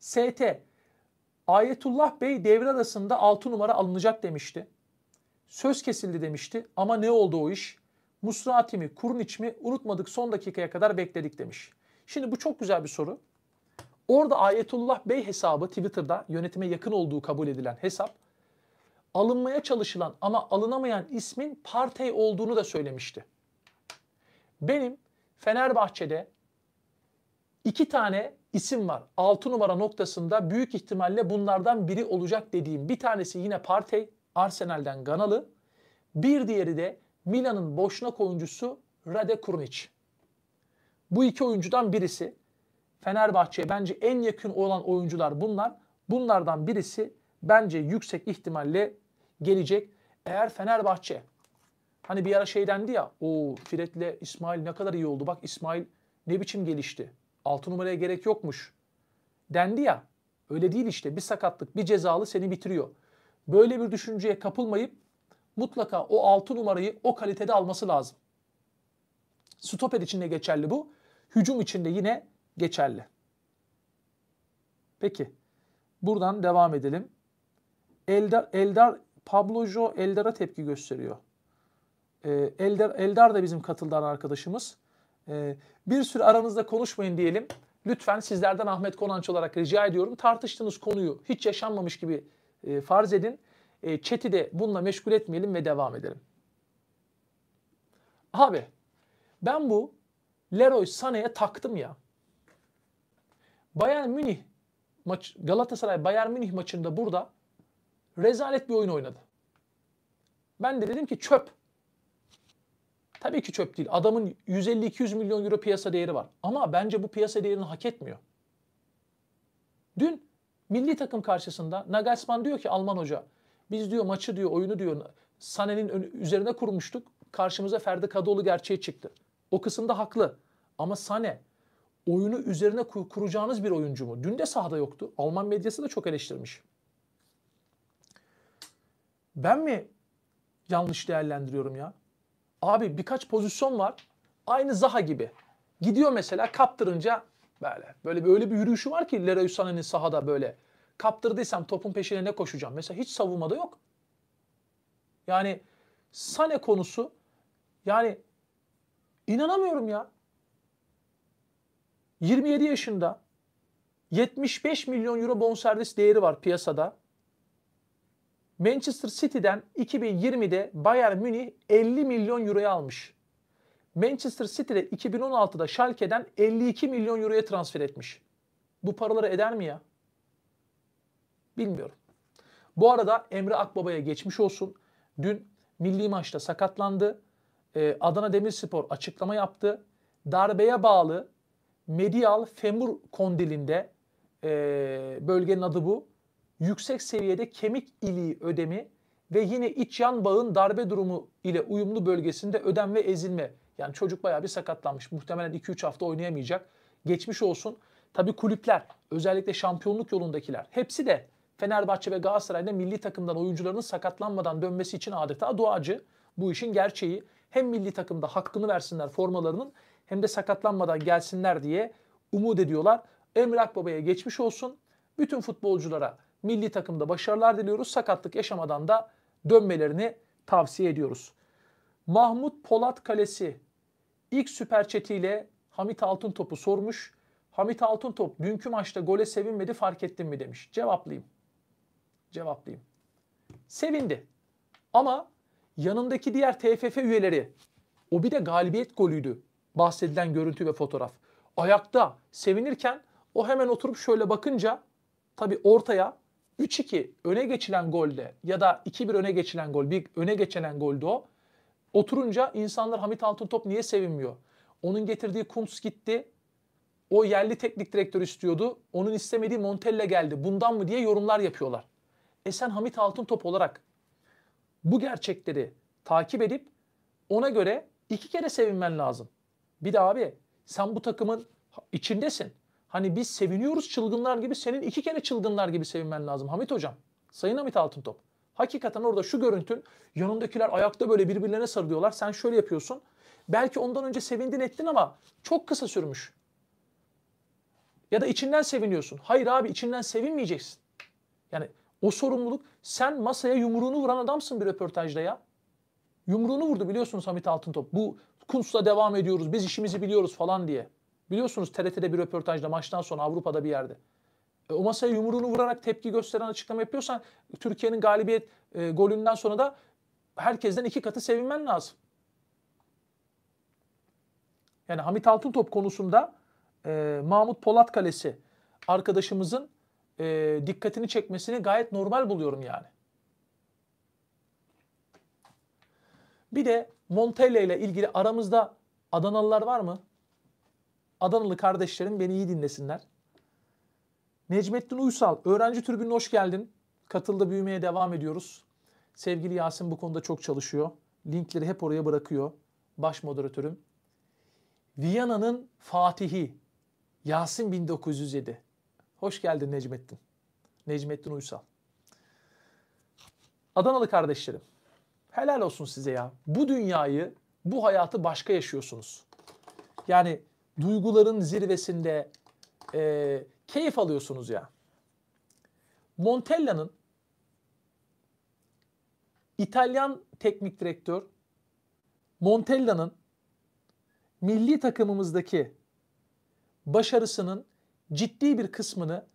ST Ayetullah Bey devre arasında 6 numara alınacak demişti. Söz kesildi demişti ama ne oldu o iş? Musrati mi, Kurniç mi unutmadık son dakikaya kadar bekledik demiş. Şimdi bu çok güzel bir soru. Orada Ayetullah Bey hesabı Twitter'da yönetime yakın olduğu kabul edilen hesap alınmaya çalışılan ama alınamayan ismin Partey olduğunu da söylemişti. Benim Fenerbahçe'de iki tane isim var. 6 numara noktasında büyük ihtimalle bunlardan biri olacak dediğim bir tanesi yine Partey, Arsenal'den Ganalı. Bir diğeri de Milan'ın boşnak oyuncusu Rade Kurnic. Bu iki oyuncudan birisi. Fenerbahçe'ye bence en yakın olan oyuncular bunlar. Bunlardan birisi bence yüksek ihtimalle gelecek. Eğer Fenerbahçe hani bir ara şey dendi ya o Fred'le İsmail ne kadar iyi oldu bak İsmail ne biçim gelişti. 6 numaraya gerek yokmuş dendi ya. Öyle değil işte bir sakatlık bir cezalı seni bitiriyor. Böyle bir düşünceye kapılmayıp mutlaka o 6 numarayı o kalitede alması lazım. Stoper için de geçerli bu. Hücum için de yine geçerli. Peki buradan devam edelim. Eldar, Eldar Pablojo Eldar'a tepki gösteriyor. Ee, Eldar, Eldar da bizim katıldan arkadaşımız. Ee, bir sürü aranızda konuşmayın diyelim. Lütfen sizlerden Ahmet Konanç olarak rica ediyorum. Tartıştığınız konuyu hiç yaşanmamış gibi e, farz edin. E, de bununla meşgul etmeyelim ve devam edelim. Abi ben bu Leroy Sané'ye taktım ya. Bayern Münih maç Galatasaray Bayern Münih maçında burada rezalet bir oyun oynadı. Ben de dedim ki çöp. Tabii ki çöp değil. Adamın 150-200 milyon euro piyasa değeri var. Ama bence bu piyasa değerini hak etmiyor. Dün milli takım karşısında Nagelsmann diyor ki Alman hoca biz diyor maçı diyor oyunu diyor Sane'nin üzerine kurmuştuk. Karşımıza Ferdi Kadıoğlu gerçeği çıktı. O kısımda haklı. Ama Sane oyunu üzerine kur kuracağınız bir oyuncu mu? Dün de sahada yoktu. Alman medyası da çok eleştirmiş. Ben mi yanlış değerlendiriyorum ya? Abi birkaç pozisyon var. Aynı Zaha gibi. Gidiyor mesela kaptırınca böyle. Böyle böyle bir yürüyüşü var ki Leroy Sané'nin sahada böyle. Kaptırdıysam topun peşine ne koşacağım? Mesela hiç savunmada yok. Yani Sane konusu yani inanamıyorum ya. 27 yaşında 75 milyon euro bonservis değeri var piyasada. Manchester City'den 2020'de Bayern Münih 50 milyon euroya almış. Manchester City'de 2016'da Schalke'den 52 milyon euroya transfer etmiş. Bu paraları eder mi ya? Bilmiyorum. Bu arada Emre Akbaba'ya geçmiş olsun. Dün milli maçta sakatlandı. Ee, Adana Demirspor açıklama yaptı. Darbeye bağlı medial femur kondilinde ee, bölgenin adı bu yüksek seviyede kemik iliği ödemi ve yine iç yan bağın darbe durumu ile uyumlu bölgesinde ödem ve ezilme. Yani çocuk bayağı bir sakatlanmış. Muhtemelen 2-3 hafta oynayamayacak. Geçmiş olsun. Tabii kulüpler, özellikle şampiyonluk yolundakiler hepsi de Fenerbahçe ve Galatasaray'da milli takımdan oyuncularının sakatlanmadan dönmesi için adeta duacı. Bu işin gerçeği. Hem milli takımda hakkını versinler formalarının hem de sakatlanmadan gelsinler diye umut ediyorlar. Emre Akbaba'ya geçmiş olsun. Bütün futbolculara Milli takımda başarılar diliyoruz. Sakatlık yaşamadan da dönmelerini tavsiye ediyoruz. Mahmut Polat Kalesi ilk süper çetiyle Hamit topu sormuş. Hamit top dünkü maçta gole sevinmedi fark ettin mi demiş. Cevaplayayım. Cevaplayayım. Sevindi. Ama yanındaki diğer TFF üyeleri o bir de galibiyet golüydü. Bahsedilen görüntü ve fotoğraf. Ayakta sevinirken o hemen oturup şöyle bakınca tabi ortaya 3-2 öne geçilen golde ya da 2-1 öne geçilen gol, bir öne geçilen golde o. Oturunca insanlar Hamit Altın top niye sevinmiyor? Onun getirdiği Kumps gitti. O yerli teknik direktör istiyordu. Onun istemediği Montella geldi. Bundan mı diye yorumlar yapıyorlar. E sen Hamit Altın top olarak bu gerçekleri takip edip ona göre iki kere sevinmen lazım. Bir de abi sen bu takımın içindesin. Hani biz seviniyoruz çılgınlar gibi. Senin iki kere çılgınlar gibi sevinmen lazım Hamit Hocam. Sayın Hamit Altıntop. Hakikaten orada şu görüntün yanındakiler ayakta böyle birbirlerine sarılıyorlar. Sen şöyle yapıyorsun. Belki ondan önce sevindin ettin ama çok kısa sürmüş. Ya da içinden seviniyorsun. Hayır abi içinden sevinmeyeceksin. Yani o sorumluluk sen masaya yumruğunu vuran adamsın bir röportajda ya. Yumruğunu vurdu biliyorsunuz Hamit Altıntop. Bu Kunst'la devam ediyoruz biz işimizi biliyoruz falan diye. Biliyorsunuz TRT'de bir röportajda maçtan sonra Avrupa'da bir yerde. E, o masaya yumruğunu vurarak tepki gösteren açıklama yapıyorsan Türkiye'nin galibiyet e, golünden sonra da herkesten iki katı sevinmen lazım. Yani Hamit Altıntop konusunda e, Mahmut Polat Kalesi arkadaşımızın e, dikkatini çekmesini gayet normal buluyorum yani. Bir de Montella ile ilgili aramızda Adanalılar var mı? Adanalı kardeşlerim beni iyi dinlesinler. Necmettin Uysal, öğrenci tribününe hoş geldin. Katılda büyümeye devam ediyoruz. Sevgili Yasin bu konuda çok çalışıyor. Linkleri hep oraya bırakıyor. Baş moderatörüm. Viyana'nın Fatihi Yasin 1907. Hoş geldin Necmettin. Necmettin Uysal. Adanalı kardeşlerim. Helal olsun size ya. Bu dünyayı, bu hayatı başka yaşıyorsunuz. Yani duyguların zirvesinde e, keyif alıyorsunuz ya. Montella'nın İtalyan teknik direktör Montella'nın milli takımımızdaki başarısının ciddi bir kısmını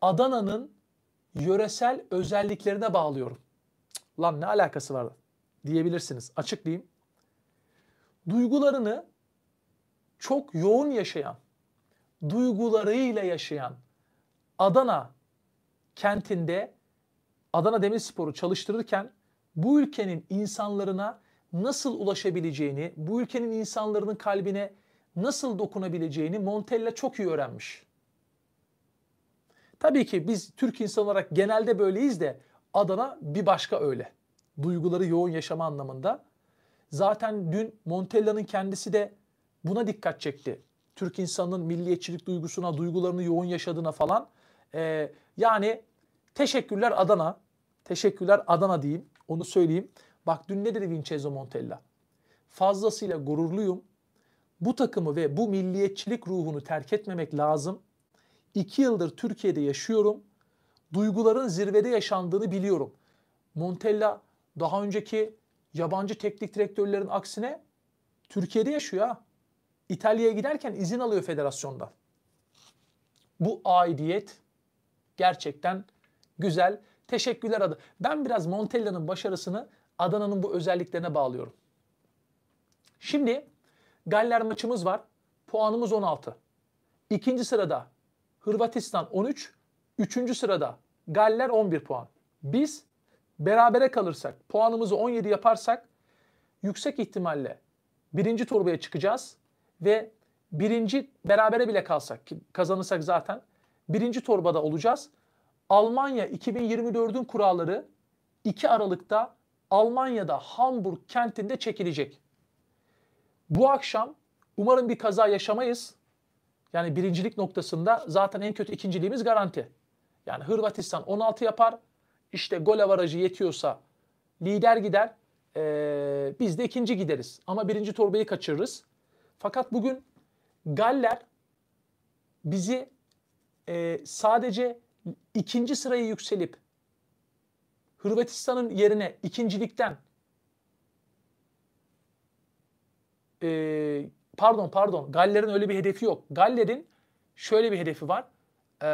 Adana'nın yöresel özelliklerine bağlıyorum. Lan ne alakası var diyebilirsiniz. Açıklayayım. Duygularını çok yoğun yaşayan, duygularıyla yaşayan Adana kentinde Adana Demirspor'u çalıştırırken bu ülkenin insanlarına nasıl ulaşabileceğini, bu ülkenin insanların kalbine nasıl dokunabileceğini Montella çok iyi öğrenmiş. Tabii ki biz Türk insan olarak genelde böyleyiz de Adana bir başka öyle. Duyguları yoğun yaşama anlamında. Zaten dün Montella'nın kendisi de buna dikkat çekti. Türk insanının milliyetçilik duygusuna, duygularını yoğun yaşadığına falan. Ee, yani teşekkürler Adana. Teşekkürler Adana diyeyim. Onu söyleyeyim. Bak dün ne dedi Vincenzo Montella? Fazlasıyla gururluyum. Bu takımı ve bu milliyetçilik ruhunu terk etmemek lazım. İki yıldır Türkiye'de yaşıyorum. Duyguların zirvede yaşandığını biliyorum. Montella daha önceki yabancı teknik direktörlerin aksine Türkiye'de yaşıyor ha. İtalya'ya giderken izin alıyor federasyondan. Bu aidiyet gerçekten güzel. Teşekkürler adı. Ben biraz Montella'nın başarısını Adana'nın bu özelliklerine bağlıyorum. Şimdi Galler maçımız var. Puanımız 16. İkinci sırada Hırvatistan 13. Üçüncü sırada Galler 11 puan. Biz berabere kalırsak, puanımızı 17 yaparsak yüksek ihtimalle birinci torbaya çıkacağız ve birinci berabere bile kalsak ki kazanırsak zaten birinci torbada olacağız. Almanya 2024'ün kuralları 2 Aralık'ta Almanya'da Hamburg kentinde çekilecek. Bu akşam umarım bir kaza yaşamayız. Yani birincilik noktasında zaten en kötü ikinciliğimiz garanti. Yani Hırvatistan 16 yapar. İşte gol avarajı yetiyorsa lider gider. Ee, biz de ikinci gideriz. Ama birinci torbayı kaçırırız. Fakat bugün Galler bizi e, sadece ikinci sırayı yükselip Hırvatistan'ın yerine ikincilikten e, pardon pardon Galler'in öyle bir hedefi yok. Galler'in şöyle bir hedefi var. E,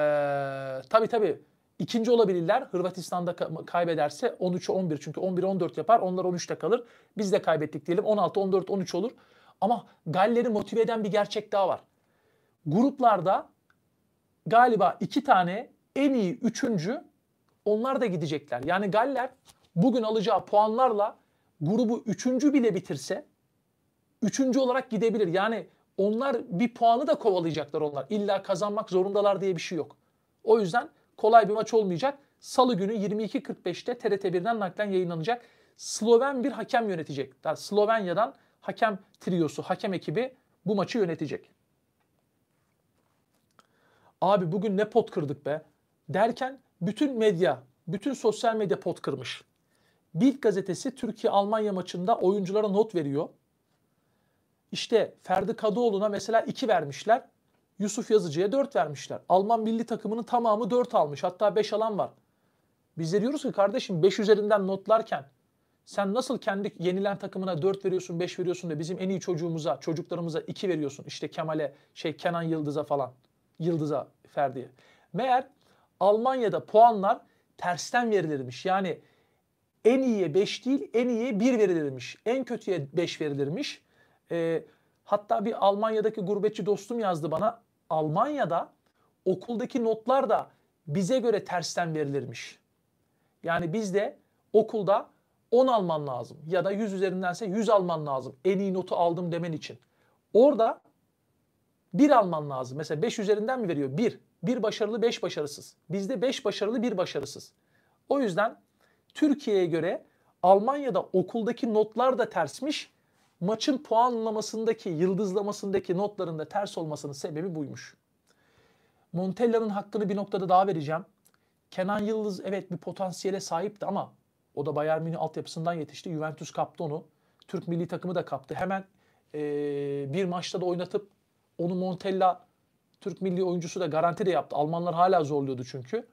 tabii tabii ikinci olabilirler. Hırvatistan'da kaybederse 13'e 11 çünkü 11-14 yapar. Onlar 13'te kalır. Biz de kaybettik diyelim. 16-14-13 olur. Ama Galler'i motive eden bir gerçek daha var. Gruplarda galiba iki tane en iyi üçüncü onlar da gidecekler. Yani Galler bugün alacağı puanlarla grubu üçüncü bile bitirse üçüncü olarak gidebilir. Yani onlar bir puanı da kovalayacaklar onlar. İlla kazanmak zorundalar diye bir şey yok. O yüzden kolay bir maç olmayacak. Salı günü 22.45'te TRT1'den naklen yayınlanacak. Sloven bir hakem yönetecek. Yani Slovenya'dan hakem triyosu, hakem ekibi bu maçı yönetecek. Abi bugün ne pot kırdık be derken bütün medya, bütün sosyal medya pot kırmış. Bild gazetesi Türkiye-Almanya maçında oyunculara not veriyor. İşte Ferdi Kadıoğlu'na mesela 2 vermişler. Yusuf Yazıcı'ya 4 vermişler. Alman milli takımının tamamı 4 almış. Hatta 5 alan var. Biz de diyoruz ki kardeşim 5 üzerinden notlarken sen nasıl kendi yenilen takımına 4 veriyorsun, 5 veriyorsun da bizim en iyi çocuğumuza, çocuklarımıza 2 veriyorsun. İşte Kemal'e, şey Kenan Yıldız'a falan. Yıldız'a, Ferdi'ye. Meğer Almanya'da puanlar tersten verilirmiş. Yani en iyiye 5 değil, en iyiye 1 verilirmiş. En kötüye 5 verilirmiş. E, hatta bir Almanya'daki gurbetçi dostum yazdı bana. Almanya'da okuldaki notlar da bize göre tersten verilirmiş. Yani bizde okulda 10 alman lazım ya da 100 üzerindense 100 alman lazım en iyi notu aldım demen için. Orada 1 alman lazım. Mesela 5 üzerinden mi veriyor? 1. 1 başarılı 5 başarısız. Bizde 5 başarılı 1 başarısız. O yüzden Türkiye'ye göre Almanya'da okuldaki notlar da tersmiş. Maçın puanlamasındaki, yıldızlamasındaki notların da ters olmasının sebebi buymuş. Montella'nın hakkını bir noktada daha vereceğim. Kenan Yıldız evet bir potansiyele sahipti ama o da Bayern Münih altyapısından yetişti. Juventus kaptı onu. Türk milli takımı da kaptı. Hemen e, bir maçta da oynatıp onu Montella Türk milli oyuncusu da garanti de yaptı. Almanlar hala zorluyordu çünkü.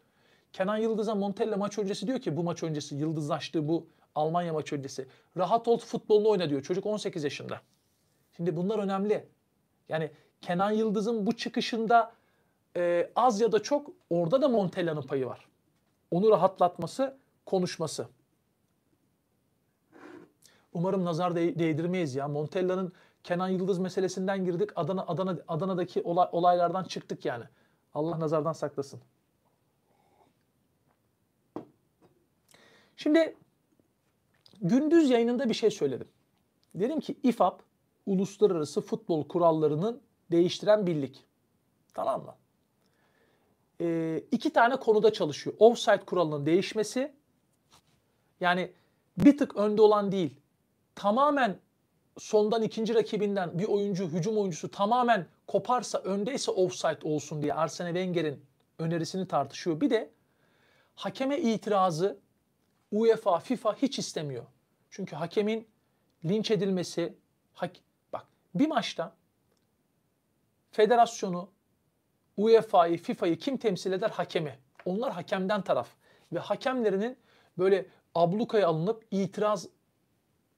Kenan Yıldız'a Montella maç öncesi diyor ki bu maç öncesi yıldızlaştığı bu Almanya maç öncesi. Rahat ol futbolunu oyna diyor. Çocuk 18 yaşında. Şimdi bunlar önemli. Yani Kenan Yıldız'ın bu çıkışında e, az ya da çok orada da Montella'nın payı var. Onu rahatlatması, konuşması. Umarım nazar de- değdirmeyiz ya. Montella'nın Kenan Yıldız meselesinden girdik. Adana Adana Adana'daki olay, olaylardan çıktık yani. Allah nazardan saklasın. Şimdi gündüz yayınında bir şey söyledim. Dedim ki İFAB uluslararası futbol kurallarının değiştiren birlik. Tamam mı? Ee, iki tane konuda çalışıyor. Offside kuralının değişmesi yani bir tık önde olan değil tamamen sondan ikinci rakibinden bir oyuncu, hücum oyuncusu tamamen koparsa, öndeyse offside olsun diye Arsene Wenger'in önerisini tartışıyor. Bir de hakeme itirazı UEFA, FIFA hiç istemiyor. Çünkü hakemin linç edilmesi, hak, bak bir maçta federasyonu, UEFA'yı, FIFA'yı kim temsil eder? Hakemi. Onlar hakemden taraf. Ve hakemlerinin böyle ablukaya alınıp itiraz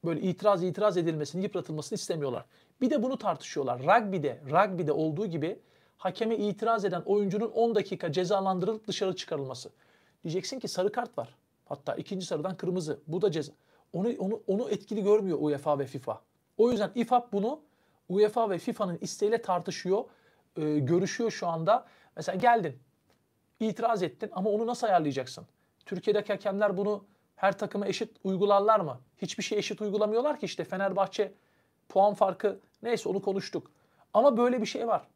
böyle itiraz itiraz edilmesini, yıpratılmasını istemiyorlar. Bir de bunu tartışıyorlar. Rugby'de, rugby'de olduğu gibi hakeme itiraz eden oyuncunun 10 dakika cezalandırılıp dışarı çıkarılması. Diyeceksin ki sarı kart var. Hatta ikinci sarıdan kırmızı. Bu da ceza. Onu, onu, onu etkili görmüyor UEFA ve FIFA. O yüzden ifab bunu UEFA ve FIFA'nın isteğiyle tartışıyor, e, görüşüyor şu anda. Mesela geldin, itiraz ettin ama onu nasıl ayarlayacaksın? Türkiye'deki hakemler bunu her takıma eşit uygularlar mı? Hiçbir şey eşit uygulamıyorlar ki işte Fenerbahçe puan farkı neyse onu konuştuk. Ama böyle bir şey var.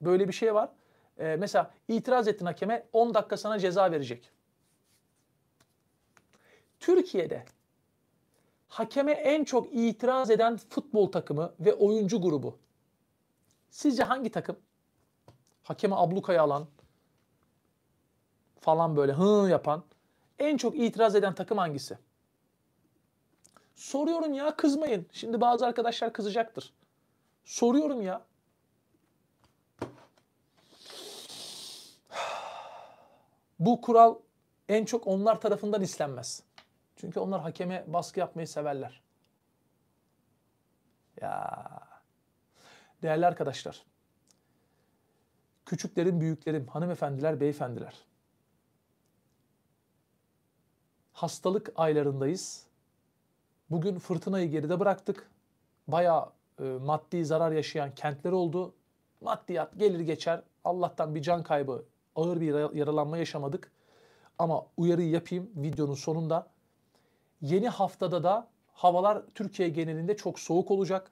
Böyle bir şey var. Ee, mesela itiraz ettin hakeme 10 dakika sana ceza verecek. Türkiye'de hakeme en çok itiraz eden futbol takımı ve oyuncu grubu. Sizce hangi takım? Hakeme ablukaya alan falan böyle hı yapan en çok itiraz eden takım hangisi? Soruyorum ya kızmayın. Şimdi bazı arkadaşlar kızacaktır. Soruyorum ya. Bu kural en çok onlar tarafından istenmez. Çünkü onlar hakeme baskı yapmayı severler. Ya. Değerli arkadaşlar. Küçüklerin, büyüklerim, hanımefendiler, beyefendiler. hastalık aylarındayız. Bugün fırtınayı geride bıraktık. Baya e, maddi zarar yaşayan kentler oldu. Maddiyat gelir geçer. Allah'tan bir can kaybı, ağır bir yaralanma yaşamadık. Ama uyarı yapayım videonun sonunda. Yeni haftada da havalar Türkiye genelinde çok soğuk olacak.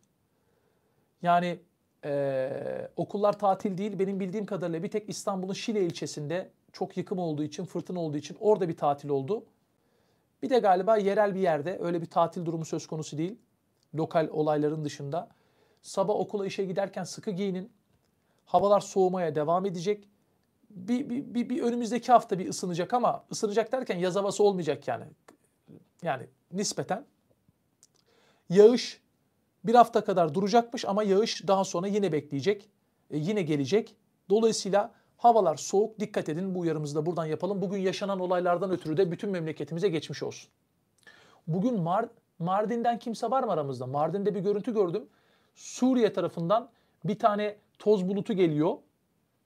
Yani e, okullar tatil değil. Benim bildiğim kadarıyla bir tek İstanbul'un Şile ilçesinde çok yıkım olduğu için, fırtına olduğu için orada bir tatil oldu. Bir de galiba yerel bir yerde öyle bir tatil durumu söz konusu değil. Lokal olayların dışında. Sabah okula işe giderken sıkı giyinin. Havalar soğumaya devam edecek. Bir, bir, bir, bir önümüzdeki hafta bir ısınacak ama ısınacak derken yaz havası olmayacak yani. Yani nispeten. Yağış bir hafta kadar duracakmış ama yağış daha sonra yine bekleyecek. E, yine gelecek. Dolayısıyla Havalar soğuk dikkat edin bu uyarımızı da buradan yapalım. Bugün yaşanan olaylardan ötürü de bütün memleketimize geçmiş olsun. Bugün Mard Mardin'den kimse var mı aramızda? Mardin'de bir görüntü gördüm. Suriye tarafından bir tane toz bulutu geliyor.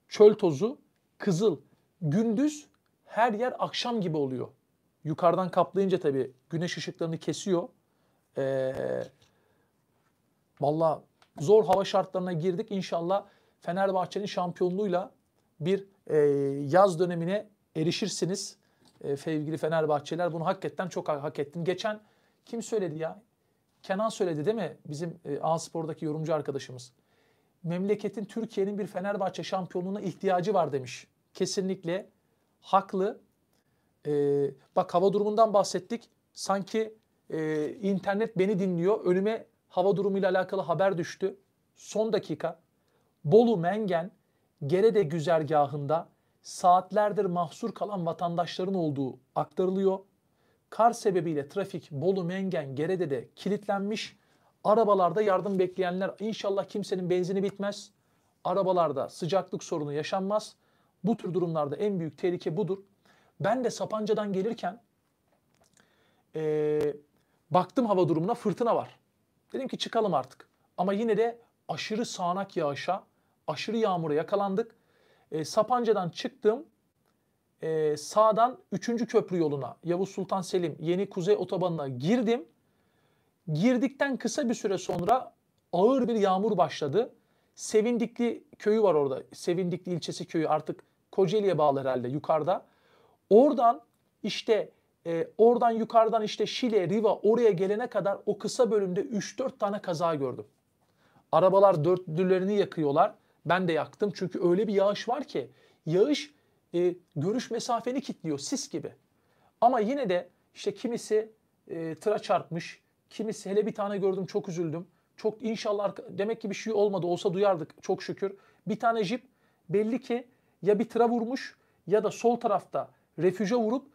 Çöl tozu, kızıl. Gündüz her yer akşam gibi oluyor. Yukarıdan kaplayınca tabii güneş ışıklarını kesiyor. Ee, Valla zor hava şartlarına girdik. İnşallah Fenerbahçe'nin şampiyonluğuyla bir e, yaz dönemine erişirsiniz. E, sevgili Fenerbahçeliler bunu hakikaten çok hak ettim. Geçen kim söyledi ya? Kenan söyledi değil mi? Bizim e, A Spor'daki yorumcu arkadaşımız. Memleketin Türkiye'nin bir Fenerbahçe şampiyonluğuna ihtiyacı var demiş. Kesinlikle haklı. E, bak hava durumundan bahsettik. Sanki e, internet beni dinliyor. Önüme hava durumuyla alakalı haber düştü. Son dakika. Bolu Mengen Gerede güzergahında saatlerdir mahsur kalan vatandaşların olduğu aktarılıyor. Kar sebebiyle trafik Bolu Mengen de kilitlenmiş. Arabalarda yardım bekleyenler inşallah kimsenin benzini bitmez. Arabalarda sıcaklık sorunu yaşanmaz. Bu tür durumlarda en büyük tehlike budur. Ben de Sapanca'dan gelirken ee, baktım hava durumuna fırtına var. Dedim ki çıkalım artık. Ama yine de aşırı sağanak yağışa aşırı yağmura yakalandık. E, Sapanca'dan çıktım. E, sağdan 3. köprü yoluna Yavuz Sultan Selim yeni kuzey otobanına girdim. Girdikten kısa bir süre sonra ağır bir yağmur başladı. Sevindikli köyü var orada. Sevindikli ilçesi köyü artık Kocaeli'ye bağlı herhalde yukarıda. Oradan işte e, oradan yukarıdan işte Şile, Riva oraya gelene kadar o kısa bölümde 3-4 tane kaza gördüm. Arabalar dörtlülerini yakıyorlar. Ben de yaktım çünkü öyle bir yağış var ki yağış e, görüş mesafeni kilitliyor sis gibi. Ama yine de işte kimisi e, tıra çarpmış, kimisi hele bir tane gördüm çok üzüldüm. Çok inşallah demek ki bir şey olmadı olsa duyardık çok şükür. Bir tane jip belli ki ya bir tıra vurmuş ya da sol tarafta refüje vurup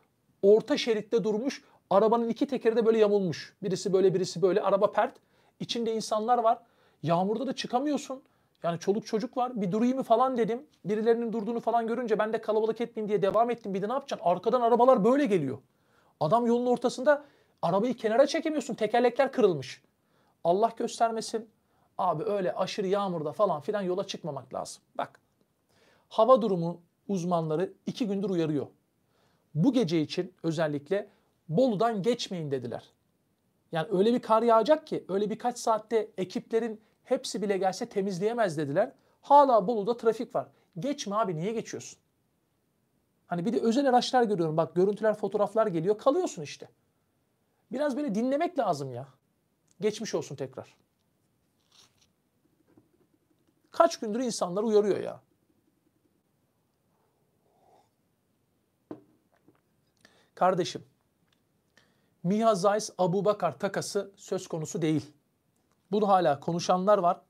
orta şeritte durmuş. Arabanın iki tekeri de böyle yamulmuş. Birisi böyle birisi böyle araba pert. İçinde insanlar var. Yağmurda da çıkamıyorsun. Yani çoluk çocuk var. Bir durayım mı falan dedim. Birilerinin durduğunu falan görünce ben de kalabalık etmeyeyim diye devam ettim. Bir de ne yapacaksın? Arkadan arabalar böyle geliyor. Adam yolun ortasında arabayı kenara çekemiyorsun. Tekerlekler kırılmış. Allah göstermesin. Abi öyle aşırı yağmurda falan filan yola çıkmamak lazım. Bak hava durumu uzmanları iki gündür uyarıyor. Bu gece için özellikle Bolu'dan geçmeyin dediler. Yani öyle bir kar yağacak ki öyle birkaç saatte ekiplerin Hepsi bile gelse temizleyemez dediler. Hala Bolu'da trafik var. Geçme abi niye geçiyorsun? Hani bir de özel araçlar görüyorum. Bak görüntüler, fotoğraflar geliyor. Kalıyorsun işte. Biraz böyle dinlemek lazım ya. Geçmiş olsun tekrar. Kaç gündür insanlar uyarıyor ya. Kardeşim, Mihazais Abubakar takası söz konusu değil. Bunu hala konuşanlar var.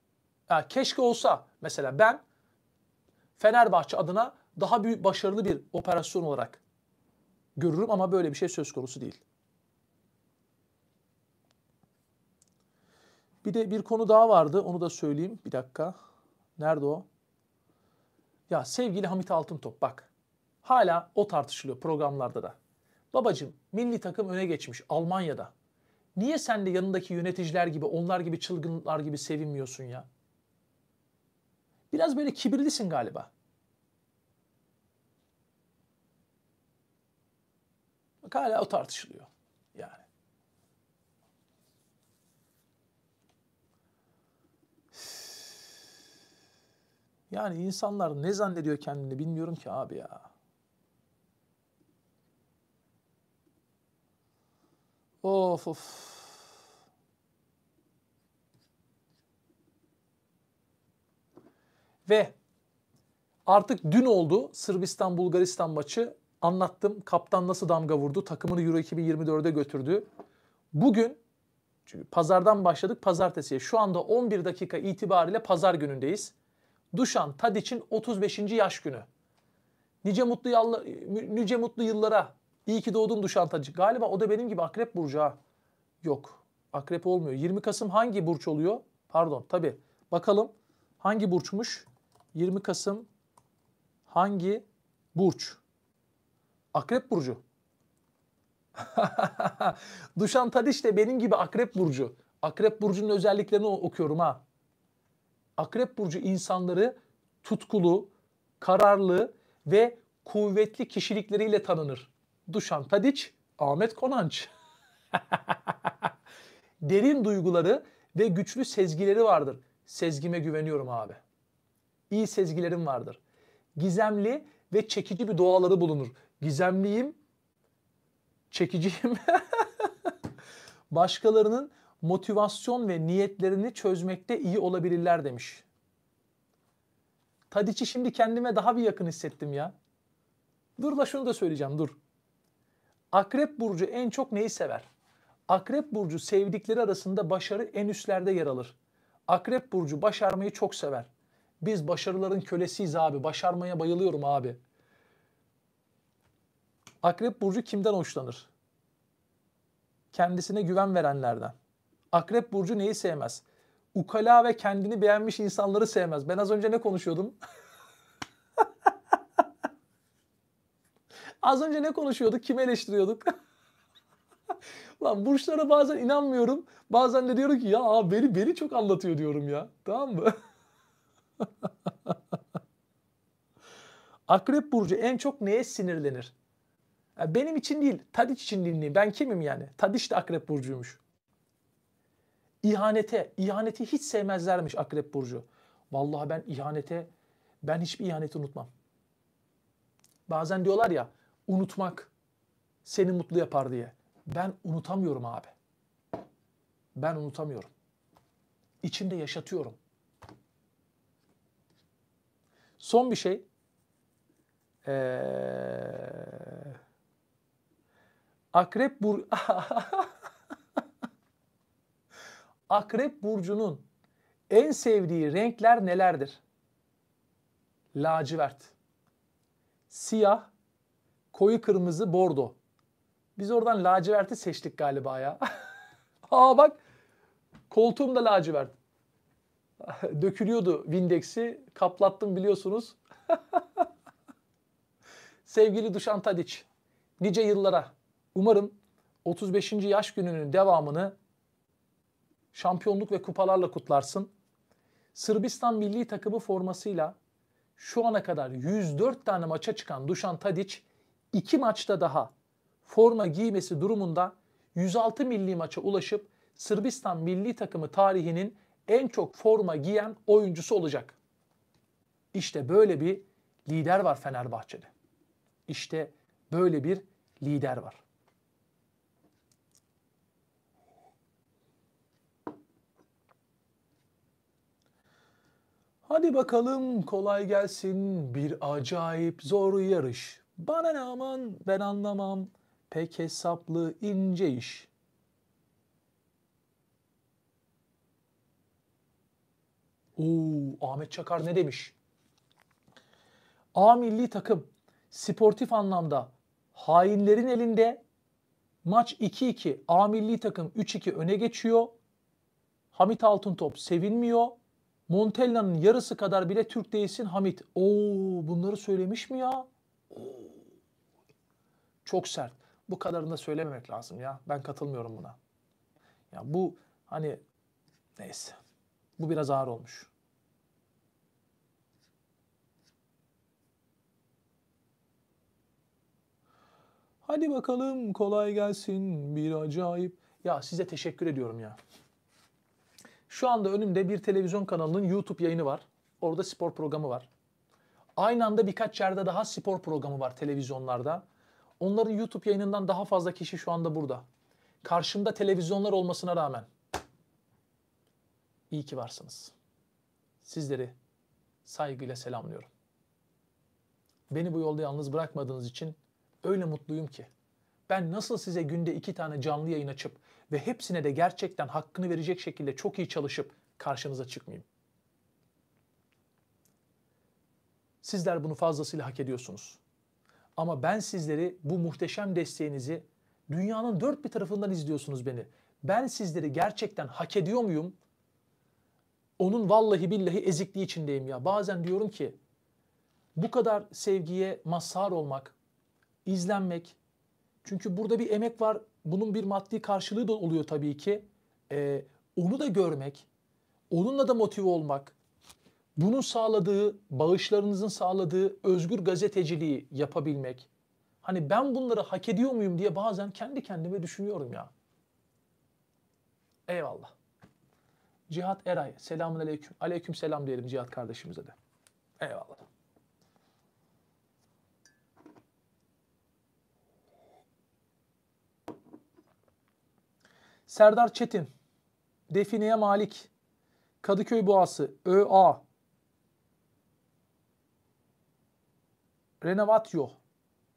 Ya keşke olsa mesela ben Fenerbahçe adına daha büyük başarılı bir operasyon olarak görürüm ama böyle bir şey söz konusu değil. Bir de bir konu daha vardı. Onu da söyleyeyim. Bir dakika. Nerede o? Ya sevgili Hamit Altıntop bak. Hala o tartışılıyor programlarda da. Babacım milli takım öne geçmiş Almanya'da. Niye sen de yanındaki yöneticiler gibi, onlar gibi çılgınlar gibi sevinmiyorsun ya? Biraz böyle kibirlisin galiba. Bak hala o tartışılıyor. Yani. Yani insanlar ne zannediyor kendini bilmiyorum ki abi ya. Of of. Ve artık dün oldu Sırbistan-Bulgaristan maçı. Anlattım kaptan nasıl damga vurdu. Takımını Euro 2024'e götürdü. Bugün çünkü pazardan başladık pazartesiye. Şu anda 11 dakika itibariyle pazar günündeyiz. Duşan Tadiç'in 35. yaş günü. Nice mutlu, nice mutlu yıllara İyi ki doğdun Duşantacı. Galiba o da benim gibi akrep burcu ha. Yok. Akrep olmuyor. 20 Kasım hangi burç oluyor? Pardon tabi. Bakalım hangi burçmuş? 20 Kasım hangi burç? Akrep burcu. Duşan Tadiş de benim gibi akrep burcu. Akrep burcunun özelliklerini okuyorum ha. Akrep burcu insanları tutkulu, kararlı ve kuvvetli kişilikleriyle tanınır. Duşan Tadiç, Ahmet Konanç. Derin duyguları ve güçlü sezgileri vardır. Sezgime güveniyorum abi. İyi sezgilerim vardır. Gizemli ve çekici bir doğaları bulunur. Gizemliyim, çekiciyim. Başkalarının motivasyon ve niyetlerini çözmekte iyi olabilirler demiş. Tadiç'i şimdi kendime daha bir yakın hissettim ya. Dur la şunu da söyleyeceğim dur. Akrep Burcu en çok neyi sever? Akrep Burcu sevdikleri arasında başarı en üstlerde yer alır. Akrep Burcu başarmayı çok sever. Biz başarıların kölesiyiz abi. Başarmaya bayılıyorum abi. Akrep Burcu kimden hoşlanır? Kendisine güven verenlerden. Akrep Burcu neyi sevmez? Ukala ve kendini beğenmiş insanları sevmez. Ben az önce ne konuşuyordum? Az önce ne konuşuyorduk? Kimi eleştiriyorduk? Lan burçlara bazen inanmıyorum. Bazen de diyorum ki ya beni beni çok anlatıyor diyorum ya. Tamam mı? Akrep burcu en çok neye sinirlenir? Yani benim için değil, Tadiç için dinleyin. Ben kimim yani? Tadiç de akrep burcuymuş. İhanete, ihaneti hiç sevmezlermiş akrep burcu. Vallahi ben ihanete, ben hiçbir ihaneti unutmam. Bazen diyorlar ya, unutmak seni mutlu yapar diye. Ben unutamıyorum abi. Ben unutamıyorum. İçimde yaşatıyorum. Son bir şey. Ee, Akrep bur Akrep burcunun en sevdiği renkler nelerdir? Lacivert, siyah koyu kırmızı bordo. Biz oradan laciverti seçtik galiba ya. Aa bak koltuğum da lacivert. Dökülüyordu Windex'i. Kaplattım biliyorsunuz. Sevgili Duşan Tadiç, nice yıllara umarım 35. yaş gününün devamını şampiyonluk ve kupalarla kutlarsın. Sırbistan milli takımı formasıyla şu ana kadar 104 tane maça çıkan Duşan Tadiç iki maçta daha forma giymesi durumunda 106 milli maça ulaşıp Sırbistan milli takımı tarihinin en çok forma giyen oyuncusu olacak. İşte böyle bir lider var Fenerbahçe'de. İşte böyle bir lider var. Hadi bakalım kolay gelsin bir acayip zor yarış. Bana ne aman ben anlamam pek hesaplı ince iş. Oo, Ahmet Çakar ne demiş? A milli takım sportif anlamda hainlerin elinde maç 2-2 A milli takım 3-2 öne geçiyor. Hamit Altıntop sevinmiyor. Montella'nın yarısı kadar bile Türk değilsin Hamit. Oo bunları söylemiş mi ya? Oo. Çok sert. Bu kadarını da söylememek lazım ya. Ben katılmıyorum buna. Ya bu hani neyse. Bu biraz ağır olmuş. Hadi bakalım kolay gelsin bir acayip. Ya size teşekkür ediyorum ya. Şu anda önümde bir televizyon kanalının YouTube yayını var. Orada spor programı var. Aynı anda birkaç yerde daha spor programı var televizyonlarda. Onların YouTube yayınından daha fazla kişi şu anda burada. Karşımda televizyonlar olmasına rağmen. İyi ki varsınız. Sizleri saygıyla selamlıyorum. Beni bu yolda yalnız bırakmadığınız için öyle mutluyum ki. Ben nasıl size günde iki tane canlı yayın açıp ve hepsine de gerçekten hakkını verecek şekilde çok iyi çalışıp karşınıza çıkmayayım. Sizler bunu fazlasıyla hak ediyorsunuz. Ama ben sizleri bu muhteşem desteğinizi dünyanın dört bir tarafından izliyorsunuz beni. Ben sizleri gerçekten hak ediyor muyum? Onun vallahi billahi ezikliği içindeyim ya. Bazen diyorum ki bu kadar sevgiye mazhar olmak, izlenmek. Çünkü burada bir emek var. Bunun bir maddi karşılığı da oluyor tabii ki. Ee, onu da görmek, onunla da motive olmak, bunun sağladığı, bağışlarınızın sağladığı özgür gazeteciliği yapabilmek. Hani ben bunları hak ediyor muyum diye bazen kendi kendime düşünüyorum ya. Eyvallah. Cihat Eray, selamun aleyküm. Aleyküm selam diyelim Cihat kardeşimize de. Eyvallah. Serdar Çetin, Define'ye Malik, Kadıköy Boğası, ÖA, Renovatio,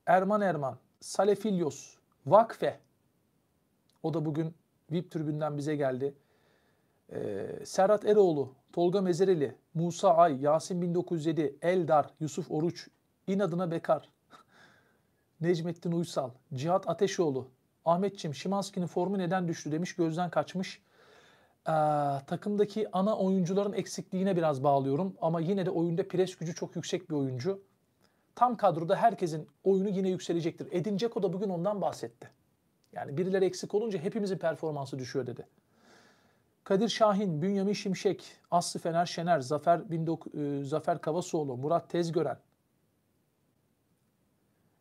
Erman Erman, Salefilios, Vakfe. O da bugün VIP tribünden bize geldi. Ee, Serhat Eroğlu, Tolga Mezereli, Musa Ay, Yasin 1907, Eldar, Yusuf Oruç, İnadına Bekar, Necmettin Uysal, Cihat Ateşoğlu, Ahmetçim Şimanski'nin formu neden düştü demiş gözden kaçmış. Ee, takımdaki ana oyuncuların eksikliğine biraz bağlıyorum ama yine de oyunda pres gücü çok yüksek bir oyuncu tam kadroda herkesin oyunu yine yükselecektir. Edin Dzeko da bugün ondan bahsetti. Yani birileri eksik olunca hepimizin performansı düşüyor dedi. Kadir Şahin, Bünyamin Şimşek, Aslı Fener Şener, Zafer, Bindok, e, Zafer Kavasoğlu, Murat Tezgören,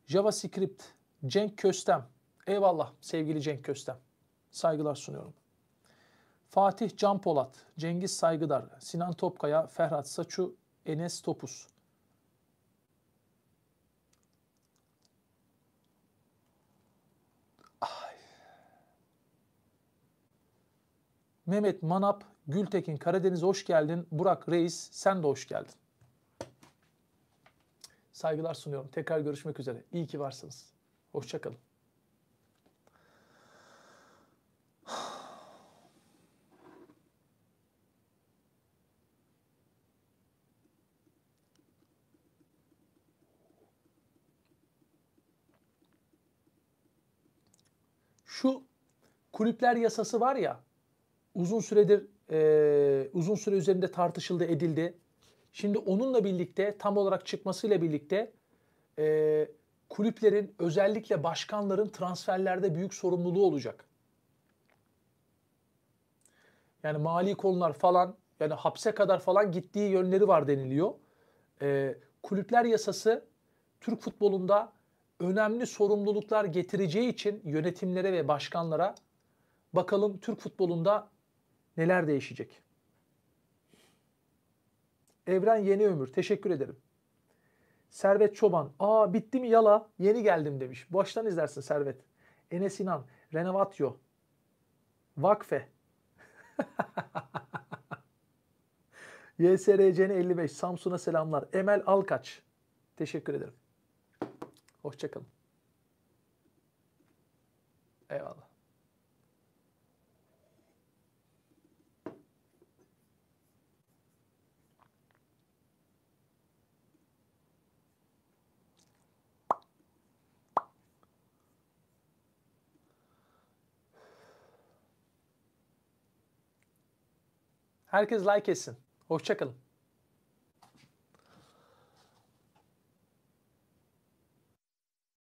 JavaScript, Cenk Köstem. Eyvallah sevgili Cenk Köstem. Saygılar sunuyorum. Fatih Can Polat, Cengiz Saygıdar, Sinan Topkaya, Ferhat Saçu, Enes Topuz. Mehmet Manap, Gültekin Karadeniz hoş geldin. Burak Reis sen de hoş geldin. Saygılar sunuyorum. Tekrar görüşmek üzere. İyi ki varsınız. Hoşçakalın. Şu kulüpler yasası var ya uzun süredir e, uzun süre üzerinde tartışıldı edildi. Şimdi onunla birlikte tam olarak çıkmasıyla birlikte e, kulüplerin özellikle başkanların transferlerde büyük sorumluluğu olacak. Yani mali konular falan yani hapse kadar falan gittiği yönleri var deniliyor. E, kulüpler yasası Türk futbolunda önemli sorumluluklar getireceği için yönetimlere ve başkanlara bakalım Türk futbolunda Neler değişecek? Evren Yeni Ömür teşekkür ederim. Servet Çoban. Aa bitti mi yala yeni geldim demiş. Baştan izlersin Servet. Enes İnan. Renovatio. Vakfe. YSRCN 55. Samsun'a selamlar. Emel Alkaç. Teşekkür ederim. Hoşçakalın. Eyvallah. Herkes like etsin. Hoşçakalın.